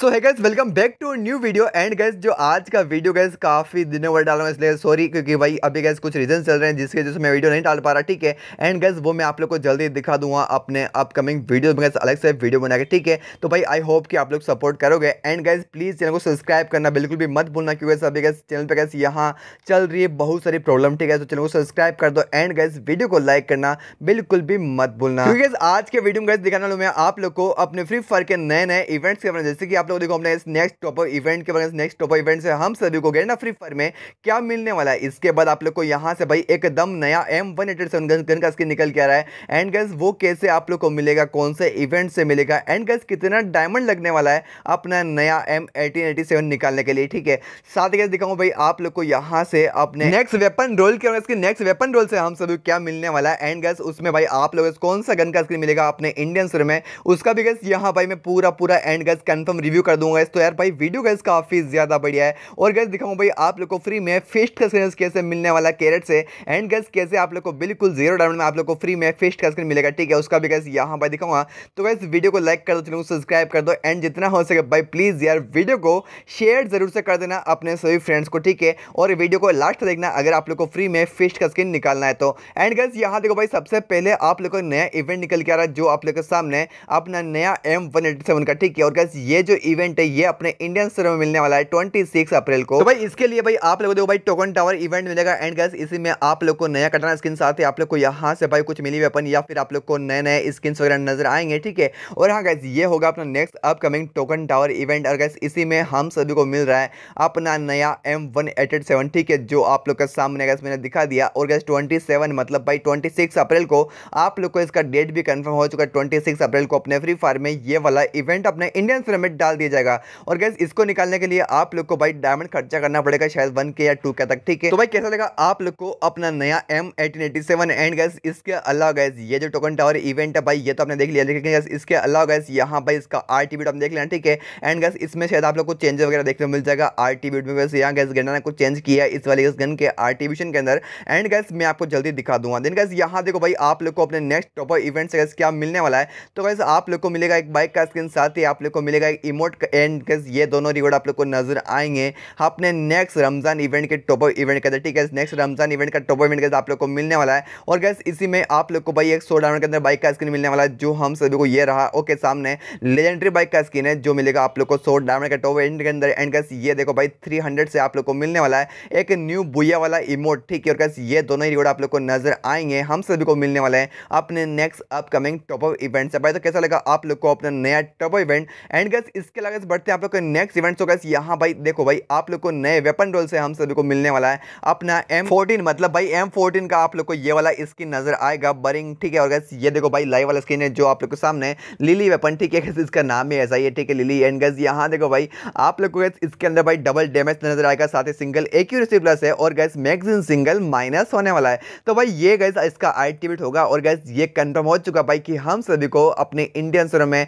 so hi guys welcome back to new video and guys जो आज का video gas काफ़ी दिनों डाल रहा हूँ इसलिए सॉरी क्योंकि भाई अभी गैस कुछ रीजन चल रहे हैं जिसके वजह से मैं वीडियो नहीं डाल पा रहा ठीक है एंड गैस वो मैं आप लोग को जल्दी दिखा दूंगा अपने अपकमिंग वीडियो में गैस अलग से वीडियो बना के ठीक है तो भाई आई होप कि आप लोग सपोर्ट करोगे एंड गैस प्लीज़ चैनल को सब्सक्राइब करना बिल्कुल भी मत भूलना क्योंकि अभी गैस चैनल पर गैस यहाँ चल रही है बहुत सारी प्रॉब्लम ठीक है तो चैनल को सब्सक्राइब कर दो एंड गैस वीडियो को लाइक करना बिल्कुल भी मत भूलना क्योंकि आज के वीडियो में गैस दिखाने वालों मैं आप लोग को अपने फ्री फायर के नए नए इवेंट्स के बारे में जैसे कि आप आप लोग देखो हमने इस नेक्स्ट टॉपर इवेंट के बारे में नेक्स्ट टॉपर इवेंट से हम सभी को गेना फ्री फायर में क्या मिलने वाला है इसके बाद आप लोग को यहाँ से भाई एकदम नया M one eighty seven gun का स्किन निकल के आ रहा है एंड गैस वो कैसे आप लोग को मिलेगा कौन से इवेंट से मिलेगा एंड गैस कितना डायमंड लगने वाला है अपना नया एम एटीन निकालने के लिए ठीक है साथ ही गैस दिखाऊँ भाई आप लोग को यहाँ से अपने नेक्स्ट वेपन रोल के इसके नेक्स्ट वेपन रोल से हम सभी क्या मिलने वाला है एंड गैस उसमें भाई आप लोग कौन सा गन का स्किन मिलेगा अपने इंडियन सुर में उसका भी गैस यहाँ भाई मैं पूरा पूरा and guys confirm review review कर दूंगा इस तो यार भाई वीडियो गैस काफ़ी ज़्यादा बढ़िया है और गैस दिखाऊं भाई आप लोग को फ्री में फिस्ट का स्क्रीन कैसे मिलने वाला कैरेट से एंड गैस कैसे आप लोग को बिल्कुल जीरो डायमंड में आप लोग को फ्री में फिस्ट का स्क्रीन मिलेगा ठीक है उसका भी गैस यहाँ पर दिखाऊंगा तो गैस वीडियो को लाइक कर दो चलो सब्सक्राइब कर दो एंड जितना हो सके भाई प्लीज़ यार वीडियो को शेयर ज़रूर से कर देना अपने सभी फ्रेंड्स को ठीक है और वीडियो को लास्ट देखना अगर आप लोग को फ्री में फिस्ट का स्क्रीन निकालना है तो एंड गैस यहाँ देखो भाई सबसे पहले आप लोग को नया इवेंट निकल के आ रहा है जो आप लोग के सामने अपना नया एम वन का ठीक है और गैस ये जो इवेंट है ये अपने इंडियन सर्वर में मिलने वाला है ट्वेंटी सिक्स अप्रैल को तो भाई इसके लिए भाई आप लोगों को भाई टोकन टावर इवेंट मिलेगा एंड गैस इसी में आप लोग को नया कटाना स्किन साथ ही आप लोग को यहाँ से भाई कुछ मिली वेपन या फिर आप लोग को नए नए स्किन वगैरह नजर आएंगे ठीक है और हाँ गैस ये होगा अपना next upcoming token tower event और गैस इसी में हम सभी को मिल रहा है अपना नया एम वन ठीक है जो आप लोग का सामने गैस मैंने दिखा दिया और गैस ट्वेंटी मतलब भाई ट्वेंटी अप्रैल को आप लोग को इसका डेट भी कन्फर्म हो चुका है ट्वेंटी अप्रैल को अपने फ्री फायर में ये वाला इवेंट अपने इंडियन फिल्म में डाल निकाल दिया जाएगा और गैस इसको निकालने के लिए आप लोग को भाई डायमंड खर्चा करना पड़ेगा शायद वन के या टू के तक ठीक है तो भाई कैसा लगेगा आप लोग को अपना नया M eighteen eighty seven and guys इसके अलावा गैस ये जो टोकन टावर इवेंट है भाई ये तो आपने देख लिया लेकिन गैस इसके अलावा गैस यहाँ भाई इसका आर टी बीट देख लेना ठीक है एंड गैस इसमें शायद आप लोग को चेंज वगैरह देखने मिल जाएगा आर टी बीट में यहाँ गैस गन्ना ने कुछ चेंज किया इस वाले गन के आर टी बीशन के अंदर एंड गैस मैं आपको जल्दी दिखा दूंगा देन गैस यहाँ देखो भाई आप लोग को अपने नेक्स्ट टॉपर इवेंट से गैस क्या मिलने वाला है तो गैस आप लोग को मिलेगा एक बाइक का स्क्रीन साथ ही आप लोग को मिलेगा एक इमो नोट एंड केस ये दोनों रिवॉर्ड आप लोग को नजर आएंगे अपने नेक्स्ट रमजान इवेंट के टोपो इवेंट के अंदर ठीक है नेक्स्ट रमजान इवेंट का टोपो इवेंट के आप लोग को मिलने वाला है और गैस इसी में आप लोग को भाई एक सौ डाउन के अंदर बाइक का स्क्रीन मिलने वाला है जो हम सभी को ये रहा ओके सामने लेजेंडरी बाइक का स्क्रीन है जो मिलेगा आप लोग को सौ डायमंड के टोपो इवेंट के अंदर एंड गैस ये देखो भाई थ्री से आप लोग को मिलने वाला है एक न्यू बुया वाला इमोट ठीक है और गैस ये दोनों रिवॉर्ड आप लोग को नजर आएंगे हम सभी को मिलने वाला है अपने नेक्स्ट अपकमिंग टॉप इवेंट से भाई तो कैसा लगा आप लोग को अपना नया टॉप इवेंट एंड गैस इसके इसके अलावा इस बढ़ते हैं आप लोग नेक्स्ट इवेंट्स होगा यहाँ भाई देखो भाई आप लोग को नए वेपन रोल से हम सभी को मिलने वाला है अपना एम फोर्टीन मतलब भाई एम फोर्टीन का आप लोग को ये वाला स्किन नजर आएगा बरिंग ठीक है और गैस ये देखो भाई लाइव वाला स्किन है जो आप लोग के सामने लिली वेपन ठीक है इसका नाम ही ऐसा ही है ठीक है लिली एंड गैस यहाँ देखो भाई आप लोग को गैस इसके अंदर भाई डबल डैमेज नजर आएगा साथ ही सिंगल एक प्लस है और गैस मैगजीन सिंगल माइनस होने वाला है तो भाई ये गैस इसका आइटिविट होगा और गैस ये कंफर्म हो चुका भाई कि हम सभी को अपने इंडियन सुर में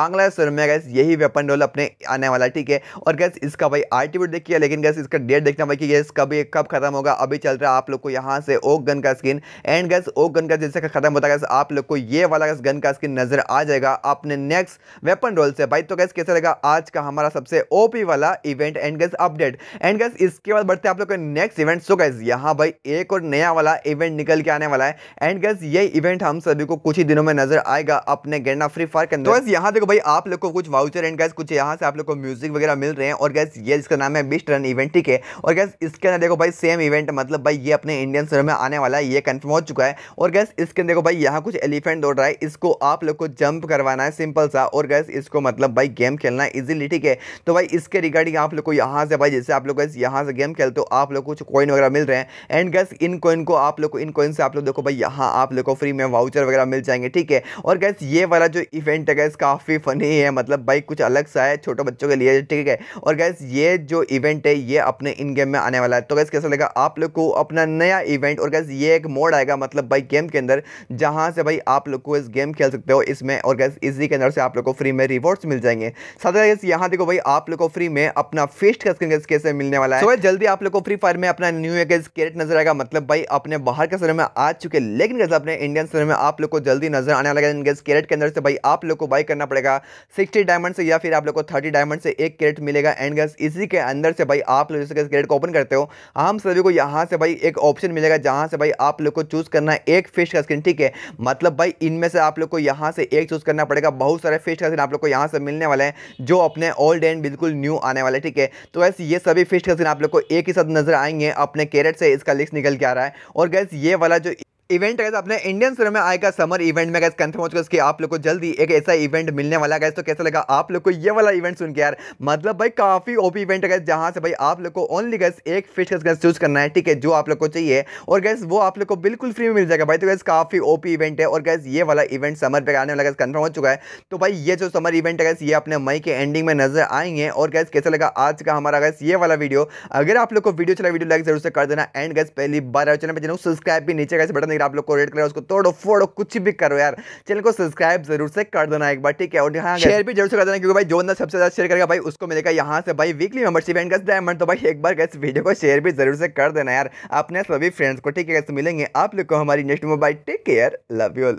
बांग्लादेश सुर में गैस यही वेपन एंड ऑल अपने आने वाला ठीक है और गैस इसका भाई आर्टिवेट देखिए लेकिन गैस इसका डेट देखना भाई कि गैस कभी कब खत्म होगा अभी चल रहा है आप लोग को यहाँ से ओक गन का स्किन एंड गैस ओक गन का जैसे खत्म होता है आप लोग को ये वाला गैस गन का स्किन नजर आ जाएगा अपने नेक्स्ट वेपन रोल से भाई तो गैस कैसे लगा आज का हमारा सबसे ओपी वाला event and guys update and guys इसके बाद बढ़ते आप लोग का नेक्स्ट इवेंट सो गैस यहाँ भाई एक और नया वाला इवेंट निकल के आने वाला है एंड गैस ये इवेंट हम सभी को कुछ ही दिनों में नजर आएगा अपने गेंडा फ्री फायर के अंदर तो यहाँ देखो भाई आप लोग को कुछ वाउचर एंड गैस कुछ यहाँ से आप लोग को म्यूजिक वगैरह मिल रहे हैं और गैस ये इसका नाम है बिस्ट रन इवेंट ठीक है और गैस इसके अंदर देखो भाई सेम इवेंट मतलब भाई ये अपने इंडियन सर्वर में आने वाला है ये कन्फर्म हो चुका है और गैस इसके अंदर देखो भाई यहाँ कुछ एलिफेंट दौड़ रहा है इसको आप लोग को जंप करवाना है सिंपल सा और गैस इसको मतलब भाई गेम खेलना है इजिली ठीक है तो भाई इसके रिगार्डिंग आप लोग को यहाँ से भाई जैसे आप लोग गैस यहाँ से गेम खेलते हो आप लोग कुछ कॉइन वगैरह मिल रहे हैं एंड गैस इन कॉइन को आप लोग को इन कॉइन से आप लोग देखो भाई यहाँ आप लोग को फ्री में वाउचर वगैरह मिल जाएंगे ठीक है और गैस ये वाला जो इवेंट है गैस काफ़ी फनी है मतलब भाई कुछ अलग अलग सा है छोटे बच्चों के लिए ठीक है और गैस ये जो इवेंट है ये अपने इन गेम में आने वाला है तो गैस कैसा लगेगा आप लोग को अपना नया इवेंट और गैस ये एक मोड आएगा मतलब भाई गेम के अंदर जहाँ से भाई आप लोग को इस गेम खेल सकते हो इसमें और गैस इसी के अंदर से आप लोग को फ्री में रिवॉर्ड्स मिल जाएंगे साथ ही यहाँ देखो भाई आप लोग को फ्री में अपना फिस्ट का स्क्रीन कैसे मिलने वाला है जल्दी आप लोग को फ्री फायर में अपना न्यू गैस कैरेट नजर आएगा मतलब भाई अपने बाहर के समय में आ चुके लेकिन गैस अपने इंडियन समय में आप लोग को जल्दी नजर आने वाला है गैस कैरेट के अंदर से भाई आप लोग को बाई करना पड़ेगा सिक्सटी डायमंड से या फिर आप लोग को थर्टी डायमंड से एक कैरेट मिलेगा एंड गैस इसी के अंदर से भाई आप लोग जैसे कैरेट को ओपन करते हो हम सभी को यहाँ से भाई एक ऑप्शन मिलेगा जहाँ से भाई आप लोग को चूज़ करना है एक फिश का स्क्रीन ठीक है मतलब भाई इनमें से आप लोग को यहाँ से एक चूज़ करना पड़ेगा बहुत सारे फिश का स्क्रीन आप लोग को यहाँ से मिलने वाले हैं जो अपने ओल्ड एंड बिल्कुल न्यू आने वाले ठीक है तो वैसे ये सभी फिश का स्क्रीन आप लोग को एक ही साथ नजर आएंगे अपने कैरेट से इसका लिस्ट निकल के आ रहा है और गैस ये वाला जो इवेंट है अपने इंडियन सिनेमा में आएगा समर इवेंट में गैस कंफर्म हो चुका है कि आप लोग को जल्दी एक ऐसा इवेंट मिलने वाला गैस तो कैसा लगा आप लोग को ये वाला इवेंट सुन के यार मतलब भाई काफ़ी ओपी इवेंट है जहां से भाई आप लोग को ओनली गैस एक फिश गैस गैस चूज करना है ठीक है जो आप लोग को चाहिए और गैस वो आप लोग को बिल्कुल फ्री में मिल जाएगा भाई तो गैस काफ़ी ओपी इवेंट है और गैस ये वाला इवेंट समर पर आने वाला गैस कन्फर्म हो चुका है तो भाई ये जो समर इवेंट है गैस ये अपने मई के एंडिंग में नजर आएंगे और गैस कैसा लगा आज का हमारा गैस ये वाला वीडियो अगर आप लोग को वीडियो चला वीडियो लाइक जरूर से कर देना एंड गैस पहली बार चैनल पर सब्सक्राइब भी नीचे गैस बटन नहीं रहा आप लोग को रेड कलर उसको तोड़ो फोड़ो कुछ भी करो यार चैनल को सब्सक्राइब जरूर से कर देना एक बार ठीक है और हाँ शेयर भी जरूर से कर देना क्योंकि भाई जो बंदा सबसे ज़्यादा शेयर करेगा भाई उसको मिलेगा यहाँ से भाई वीकली मेंबरशिप एंड डायमंड तो भाई एक बार इस वीडियो को शेयर भी जरूर से कर देना यार अपने सभी फ्रेंड्स को ठीक है तो मिलेंगे आप लोग को हमारी next mobile take care love you